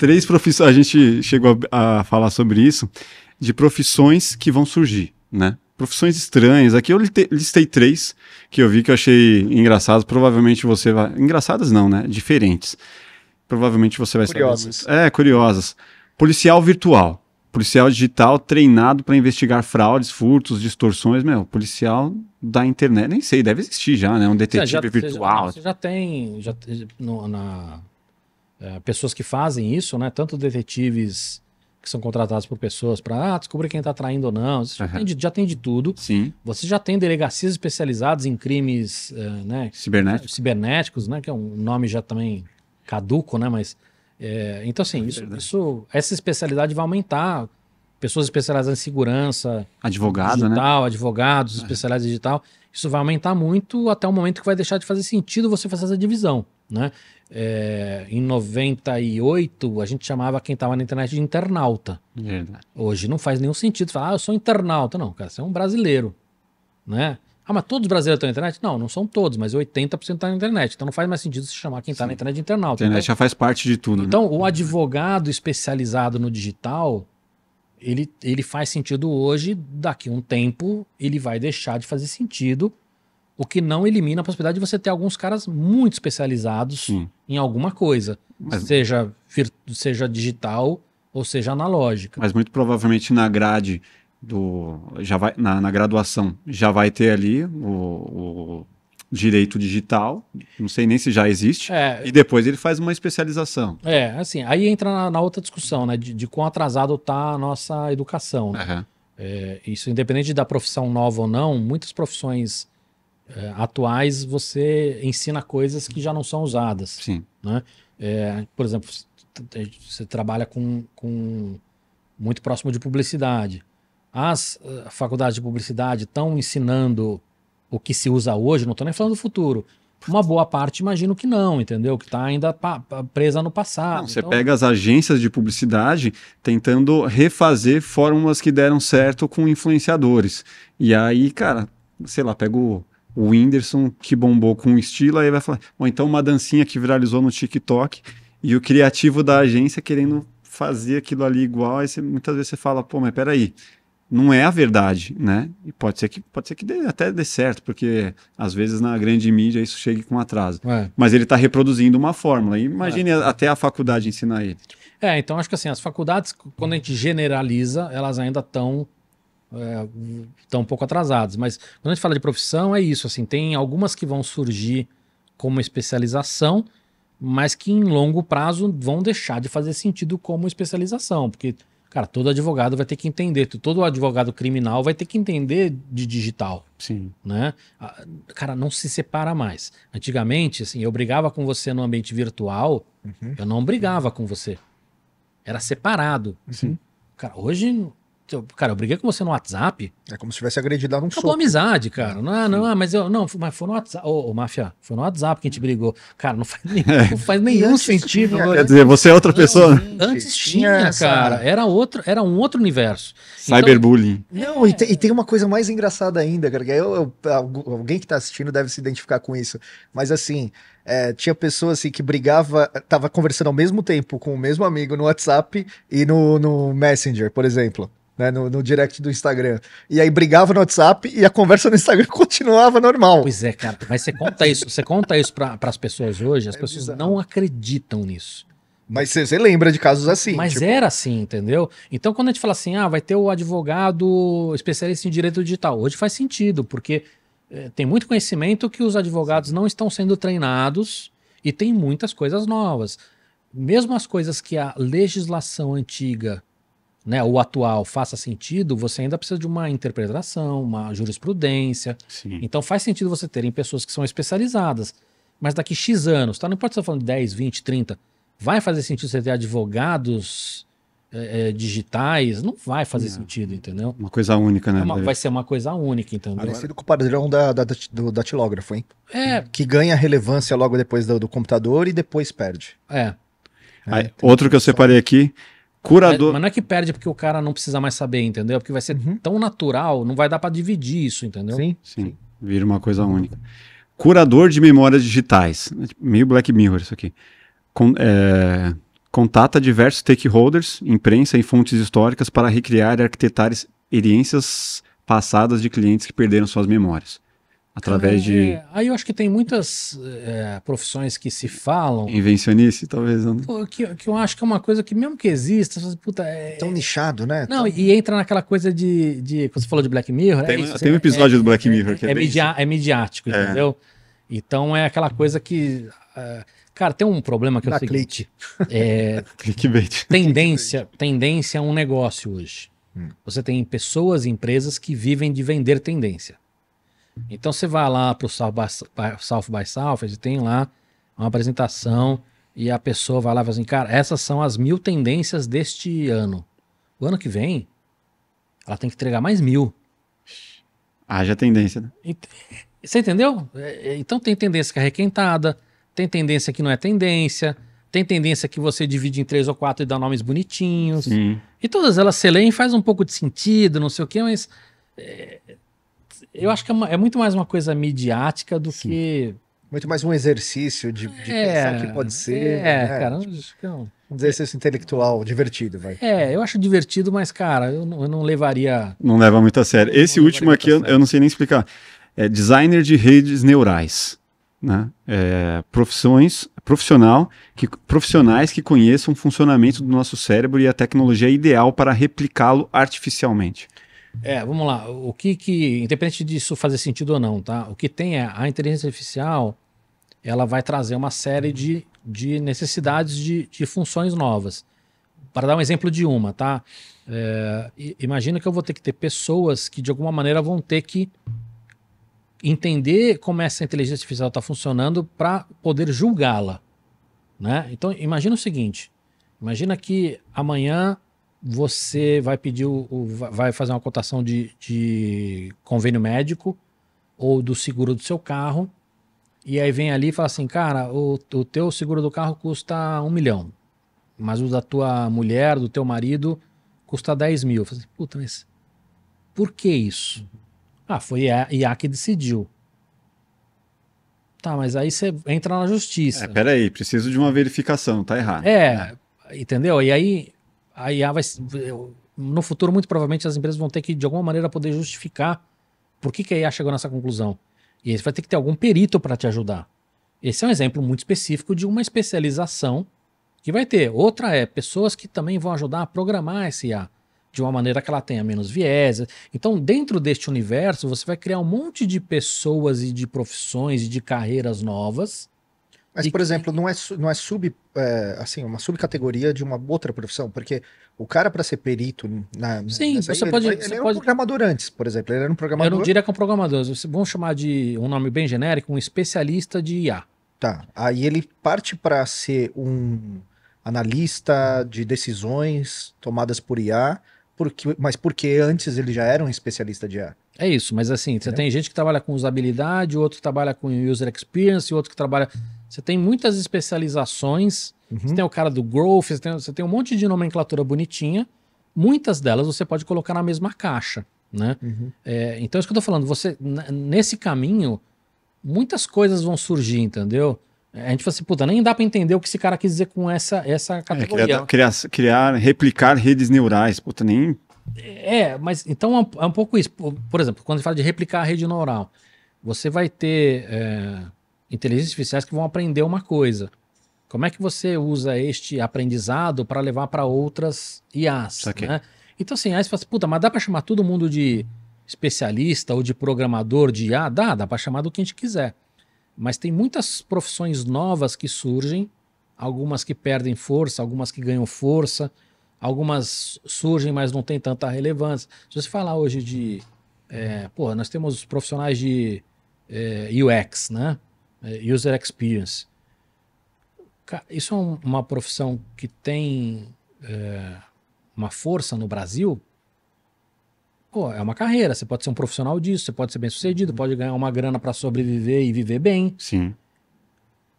três profissões. A gente chegou a, a, falar sobre isso, de profissões que vão surgir, né? Profissões estranhas. Aqui eu listei três que eu vi que eu achei engraçadas. Provavelmente você vai. Engraçadas não, né? Diferentes. Provavelmente você vai curiosas. Saber. É, curiosas. Policial virtual. Policial digital treinado para investigar fraudes, furtos, distorções. Meu, policial da internet. Nem sei, deve existir já, né? Um detetive você já, virtual. Você já, você já tem. Já, no, na é, pessoas que fazem isso, né? Tanto detetives que são contratados por pessoas para ah, descobrir quem está traindo ou não. Você uhum. já, tem de, já, tem de, tudo. Sim. Você já tem delegacias especializadas em crimes uh, né, cibernéticos. cibernéticos, né? Que é um nome já também caduco, né? Mas. É, então, assim, é isso, isso, essa especialidade vai aumentar. Pessoas especializadas em segurança. Advogado, né? digital, né? advogados, é. especializados em digital. Isso vai aumentar muito até o momento que vai deixar de fazer sentido você fazer essa divisão. Né? É, em 98, a gente chamava quem estava na internet de internauta. Hoje não faz nenhum sentido falar, ah, eu sou internauta. Não, cara, você é um brasileiro. Né? Ah, mas todos os brasileiros estão na internet? Não, não são todos, mas 80% está na internet. Então não faz mais sentido se chamar quem está na internet de internauta. A internet então, já faz parte de tudo. Né? Então, né? o advogado especializado no digital, ele, ele faz sentido hoje, daqui a um tempo ele vai deixar de fazer sentido o que não elimina a possibilidade de você ter alguns caras muito especializados Sim. em alguma coisa, Mas... seja, seja digital ou seja analógica. Mas muito provavelmente na grade do já vai na, na graduação já vai ter ali o, o direito digital, não sei nem se já existe, é, e depois ele faz uma especialização. É, assim, aí entra na, na outra discussão, né, de, de quão atrasado está a nossa educação. Né? Uhum. É, isso, independente da profissão nova ou não, muitas profissões é, atuais, você ensina coisas que já não são usadas. Sim. Né? É, por exemplo, você trabalha com, com muito próximo de publicidade. As uh, faculdades de publicidade estão ensinando o que se usa hoje, não estou nem falando do futuro, uma boa parte imagino que não, entendeu? Que está ainda presa no passado. Não, você então... pega as agências de publicidade tentando refazer fórmulas que deram certo com influenciadores. E aí, cara, sei lá, pega o o Whindersson que bombou com o estilo, aí vai falar, ou então uma dancinha que viralizou no TikTok e o criativo da agência querendo fazer aquilo ali igual, aí você, muitas vezes você fala, pô, mas peraí, não é a verdade, né? E pode ser que pode ser que dê, até dê certo, porque às vezes na grande mídia isso chega com atraso. É. Mas ele está reproduzindo uma fórmula. imagine é. até a faculdade ensinar ele. É, então acho que assim, as faculdades, quando a gente generaliza, elas ainda estão é, estão um pouco atrasados. Mas quando a gente fala de profissão, é isso. Assim, tem algumas que vão surgir como especialização, mas que em longo prazo vão deixar de fazer sentido como especialização, porque cara, todo advogado vai ter que entender, todo advogado criminal vai ter que entender de digital. Sim. Né? Cara, não se separa mais. Antigamente, assim, eu brigava com você no ambiente virtual, uhum. eu não brigava com você. Era separado. Sim. Cara, hoje Tipo, cara, eu briguei com você no WhatsApp. É como se tivesse agredido lá num Acabou soco. amizade, cara. É, não, não, mas eu. Não, mas foi no WhatsApp. Ô, Máfia, foi no WhatsApp que a gente brigou. Cara, não faz nem não faz nenhum sentido. Tinha, quer dizer, você é outra pessoa? Não, né? antes tinha, tinha cara. Era, outro, era um outro universo. Cyberbullying. Então, não, e, te, é. e, tem uma coisa mais engraçada ainda, cara. É eu, eu, alguém que tá assistindo deve se identificar com isso. Mas assim. É, tinha pessoa assim que brigava, tava conversando ao mesmo tempo com o mesmo amigo no WhatsApp e no, no Messenger, por exemplo né, no, no, direct do Instagram. E aí brigava no WhatsApp e a conversa no Instagram continuava normal. Pois é, cara, mas você conta isso, você conta isso para as pessoas hoje, as é pessoas bizarro. não acreditam nisso. Mas você lembra de casos assim. Mas tipo... era assim, entendeu? Então, quando a gente fala assim, ah, vai ter o advogado especialista em direito digital, hoje faz sentido, porque eh, tem muito conhecimento que os advogados não estão sendo treinados e tem muitas coisas novas. Mesmo as coisas que a legislação antiga né, o atual faça sentido, você ainda precisa de uma interpretação, uma jurisprudência. Sim. Então faz sentido você terem pessoas que são especializadas. Mas daqui X anos, tá? Não importa se você tá falando 10, 20, 30, vai fazer sentido você ter advogados é, digitais, não vai fazer sentido, entendeu? Uma coisa única, né? É uma, vai ser uma coisa única, entendeu? Parecido com o padrão da, da, do datilógrafo, hein? É. Que ganha relevância logo depois do, do computador e depois perde. É. é Aí, outro que eu separei aqui Curador. Mas, não é que perde porque o cara não precisa mais saber, entendeu? É porque vai ser uhum. tão natural, não vai dar para dividir isso, entendeu? Sim, sim, sim. Vira uma coisa única. Curador de memórias digitais. Meio Black Mirror isso aqui. é, contata diversos stakeholders, imprensa e fontes históricas para recriar e arquitetar experiências passadas de clientes que perderam suas memórias. Através é, de. Aí eu acho que tem muitas é, profissões que se falam. Invencionice, talvez. Não. Né? Que, que eu acho que é uma coisa que, mesmo que exista, assim, puta, é. Tão nichado, né? Não, Tão... e entra naquela coisa de, de. Quando você falou de Black Mirror. Tem, é isso, tem um é, episódio do é, Black é, Mirror que é. É, é midiático, entendeu? Então é aquela coisa que. Uh, cara, tem um problema que eu sei. Clique. É, Clickbait. Tendência, tendência é um negócio hoje. Hum. Você tem pessoas, empresas que vivem de vender tendência. Então você vai lá para o South by, South e tem lá uma apresentação e a pessoa vai lá e fala assim, cara, essas são as mil tendências deste ano. O ano que vem, ela tem que entregar mais mil. Haja tendência, né? Você entendeu? É, é, então tem tendência que é requentada, tem tendência que não é tendência, tem tendência que você divide em três ou quatro e dá nomes bonitinhos. Sim. E todas elas se leem, faz um pouco de sentido, não sei o quê, mas é, eu acho que é, uma, é, muito mais uma coisa midiática do Sim. que. Muito mais um exercício de, de é, pensar que pode ser. É, né? cara, tipo, é um, um exercício intelectual divertido, vai. É, eu acho divertido, mas, cara, eu não, eu não levaria. Não leva muito a sério. Esse último aqui, eu, eu não sei nem explicar. É designer de redes neurais. Né? É, profissões, profissional, que, profissionais que conheçam o funcionamento do nosso cérebro e a tecnologia ideal para replicá-lo artificialmente. É, vamos lá. O que que, independente disso fazer sentido ou não, tá? O que tem é a inteligência artificial, ela vai trazer uma série de, de necessidades de, de funções novas. Para dar um exemplo de uma, tá? É, imagina que eu vou ter que ter pessoas que de alguma maneira vão ter que entender como essa inteligência artificial está funcionando para poder julgá-la, né? Então imagina o seguinte: imagina que amanhã você vai pedir, o, o, vai fazer uma cotação de, de convênio médico ou do seguro do seu carro. E aí vem ali e fala assim, cara, o, o teu seguro do carro custa um milhão, mas o da tua mulher, do teu marido, custa 10 mil. Eu assim, puta, mas por que isso? Uhum. Ah, foi a IA que decidiu. Tá, mas aí você entra na justiça. É, peraí, preciso de uma verificação, tá errado. É, é, entendeu? E aí a IA vai. No futuro, muito provavelmente, as empresas vão ter que, de alguma maneira, poder justificar por que, que a IA chegou nessa conclusão. E aí vai ter que ter algum perito para te ajudar. Esse é um exemplo muito específico de uma especialização que vai ter. Outra é pessoas que também vão ajudar a programar esse IA de uma maneira que ela tenha menos viéses Então, dentro deste universo, você vai criar um monte de pessoas e de profissões e de carreiras novas mas, por exemplo, não é, não é sub, é, assim, uma subcategoria de uma outra profissão, porque o cara, para ser perito na. Sim, nessa, você ele, pode. Ele, você ele era é pode... um programador antes, por exemplo. Ele era um programador. Eu não diria que é um programador. Vamos chamar de um nome bem genérico, um especialista de IA. Tá. Aí ele parte para ser um analista de decisões tomadas por IA, porque, mas porque antes ele já era um especialista de IA. É isso, mas assim, você tem gente que trabalha com usabilidade, outro que trabalha com user experience, outro que trabalha. Você tem muitas especializações. Uhum. Você tem o cara do growth, você tem, você tem um monte de nomenclatura bonitinha. Muitas delas você pode colocar na mesma caixa, né? Uhum. É, então, é isso que eu tô falando. Você, nesse caminho, muitas coisas vão surgir, entendeu? A gente fala assim, puta, nem dá para entender o que esse cara quis dizer com essa, essa categoria. É, criar, criar, criar, replicar redes neurais, puta, nem... É, mas então é um é pouco isso. Por, exemplo, quando a gente fala de replicar a rede neural, você vai ter... É inteligências artificiais que vão aprender uma coisa. Como é que você usa este aprendizado para levar para outras IAs? Né? Então, assim, aí você fala assim, puta, mas dá para chamar todo mundo de especialista ou de programador de IA? Dá, dá para chamar do que a gente quiser. Mas tem muitas profissões novas que surgem, algumas que perdem força, algumas que ganham força, algumas surgem, mas não tem tanta relevância. Se você falar hoje de. É, porra, nós temos profissionais de é, eh, UX, né? É, user experience. Isso é uma profissão que tem é, uma força no Brasil? Pô, é uma carreira. Você pode ser um profissional disso, você pode ser bem sucedido, uhum. pode ganhar uma grana para sobreviver e viver bem. Sim.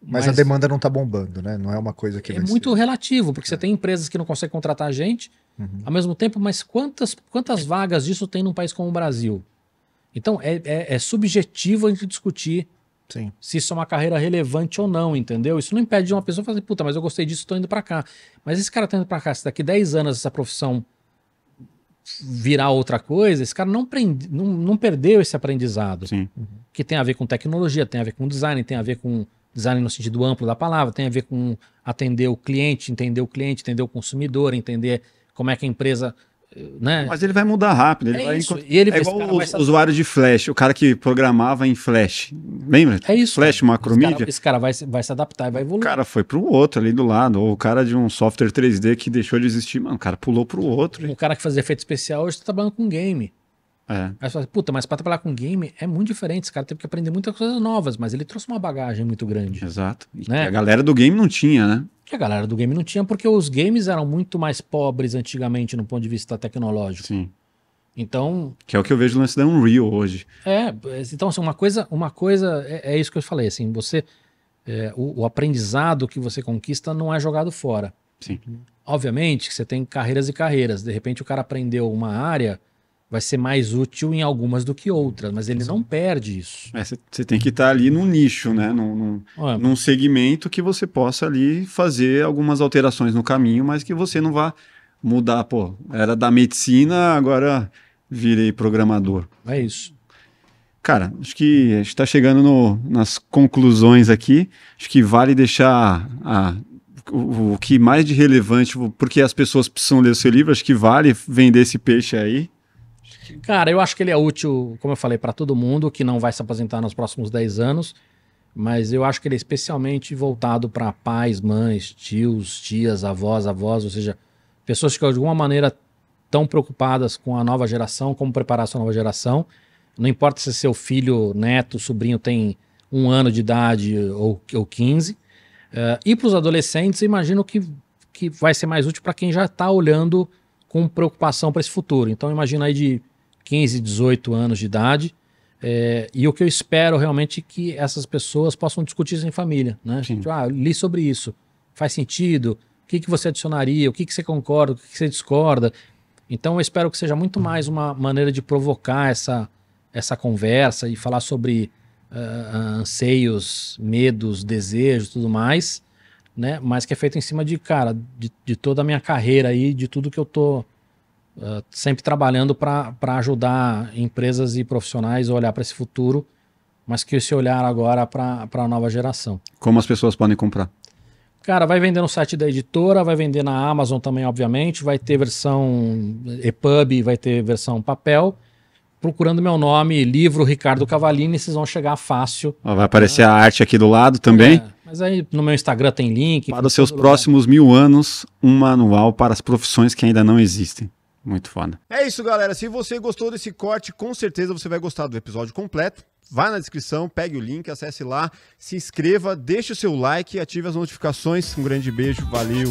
Mas, Mas, a demanda não está bombando, né? Não é uma coisa que. É muito ser. relativo, porque é. você tem empresas que não conseguem contratar gente uhum. ao mesmo tempo, mas quantas, quantas vagas disso tem num país como o Brasil? Então é, é, é subjetivo a gente discutir Sim. Se isso é uma carreira relevante ou não, entendeu? Isso não impede de uma pessoa fazer, assim, puta, mas eu gostei disso, tô indo para cá. Mas esse cara tá indo para cá, se daqui 10 anos essa profissão virar outra coisa, esse cara não, prende, não, não perdeu esse aprendizado. Sim. Que tem a ver com tecnologia, tem a ver com design, tem a ver com design no sentido amplo da palavra, tem a ver com atender o cliente, entender o cliente, entender o consumidor, entender como é que a empresa né? Mas ele vai mudar rápido. Ele é vai ele é igual os usuários de Flash, o cara que programava em Flash. Lembra? É isso. Flash, cara. macromídia. Esse cara, esse cara vai, vai, se adaptar e vai evoluir. O cara foi para o outro ali do lado, ou o cara de um software 3D que deixou de existir, mano, o cara pulou para o outro. O cara que fazia efeito especial hoje está trabalhando com game. É. Aí você fala, assim, puta, mas para trabalhar com game é muito diferente. Esse cara teve que aprender muitas coisas novas, mas ele trouxe uma bagagem muito grande. Exato. E né? a galera do game não tinha, né? Que a galera do game não tinha, porque os games eram muito mais pobres antigamente no ponto de vista tecnológico. Sim. Então. Que é o que eu vejo no lance da Unreal hoje. É, então, assim, uma coisa, uma coisa é, é isso que eu falei, assim, você. É, o, o, aprendizado que você conquista não é jogado fora. Sim. Obviamente que você tem carreiras e carreiras. De repente o cara aprendeu uma área vai ser mais útil em algumas do que outras, mas ele não perde isso. É, você é, tem que estar tá ali num nicho, né? Num, num, é. num, segmento que você possa ali fazer algumas alterações no caminho, mas que você não vá mudar, pô, era da medicina, agora virei programador. É isso. Cara, acho que a gente está chegando no, nas conclusões aqui. Acho que vale deixar a, o, o que mais de relevante, porque as pessoas precisam ler o seu livro, acho que vale vender esse peixe aí. Cara, eu acho que ele é útil, como eu falei, para todo mundo que não vai se aposentar nos próximos 10 anos, mas eu acho que ele é especialmente voltado para pais, mães, tios, tias, avós, avós, ou seja, pessoas que de alguma maneira estão preocupadas com a nova geração, como preparar a sua nova geração. Não importa se seu filho, neto, sobrinho tem um ano de idade ou, ou 15. Uh, eh, e para os adolescentes, imagino que, que vai ser mais útil para quem já está olhando com preocupação para esse futuro. Então, imagina aí de 15, 18 anos de idade. É, e o que eu espero realmente é que essas pessoas possam discutir isso em família. Né? Gente, tipo, ah, li sobre isso, faz sentido, o que, que você adicionaria, o que, que você concorda, o que, que você discorda. Então eu espero que seja muito mais uma maneira de provocar essa, essa conversa e falar sobre uh, anseios, medos, desejos tudo mais, né? mas que é feito em cima de, cara, de, de toda a minha carreira aí, de tudo que eu tô ah, sempre trabalhando para ajudar empresas e profissionais a olhar para esse futuro, mas que esse olhar agora para a nova geração. Como as pessoas podem comprar? Cara, vai vender no site da editora, vai vender na Amazon também, obviamente, vai ter versão EPUB, vai ter versão papel. Procurando meu nome, livro Ricardo Cavalini, vocês vão chegar fácil. Ó, vai aparecer a arte aqui do lado também. É, mas aí no meu Instagram tem link. Para os seus próximos mil anos, um manual para as profissões que ainda não existem. Muito foda. É isso, galera. Se você gostou desse corte, com certeza você vai gostar do episódio completo. Vá na descrição, pegue o link, acesse lá, se inscreva, deixe o seu like e ative as notificações. Um grande beijo, valeu!